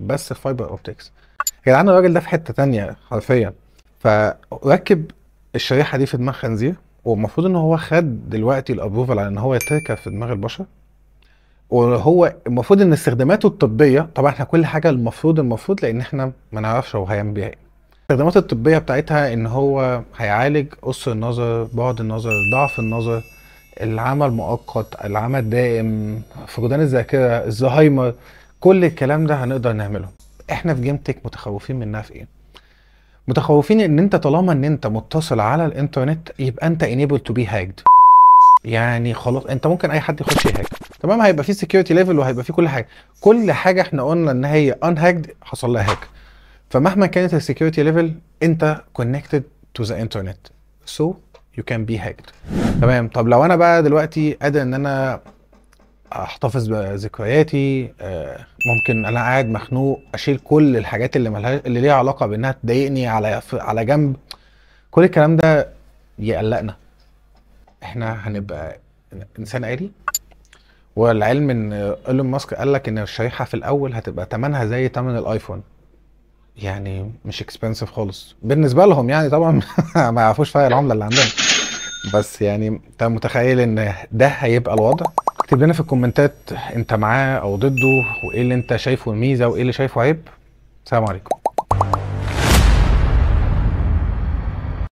بس فايبر اوبتكس يا جدعان الراجل ده في حته تانية حرفيا فركب الشريحه دي في دماغ خنزير والمفروض ان هو خد دلوقتي الابروفال على ان هو يتركب في دماغ البشر وهو المفروض ان استخداماته الطبيه طبعا احنا كل حاجه المفروض المفروض لان احنا ما نعرفش هو هيعمل بيها ايه الطبيه بتاعتها ان هو هيعالج قصر النظر بعد النظر ضعف النظر العمى المؤقت العمى الدائم فقدان الذاكره الزهايمر كل الكلام ده هنقدر نعمله احنا في جيمتك متخوفين منها في ايه متخوفين ان انت طالما ان انت متصل على الانترنت يبقى انت انيبل تو بي هاكد يعني خلاص انت ممكن اي حد يخش يهاك تمام هيبقى في سكيورتي ليفل وهيبقى في كل حاجه كل حاجه احنا قلنا ان هي ان هاكد حصل لها هاك فمهما كانت السكيورتي ليفل انت كونكتد تو ذا انترنت سو يو كان بي هاكد تمام طب لو انا بقى دلوقتي قادر ان انا احتفظ بذكرياتي آه، ممكن انا قاعد مخنوق اشيل كل الحاجات اللي ملهاش اللي ليها علاقه بانها تضايقني على على جنب كل الكلام ده يقلقنا احنا هنبقى انسان آلي والعلم ان ايلون ماسك قال لك ان الشريحه في الاول هتبقى ثمنها زي ثمن الايفون يعني مش اكسبنسيف خالص بالنسبه لهم يعني طبعا ما يعرفوش فرق العمله اللي عندهم بس يعني انت متخيل ان ده هيبقى الوضع اكتب لنا في الكومنتات انت معاه او ضده وايه اللي انت شايفه ميزه وايه اللي شايفه عيب سلام عليكم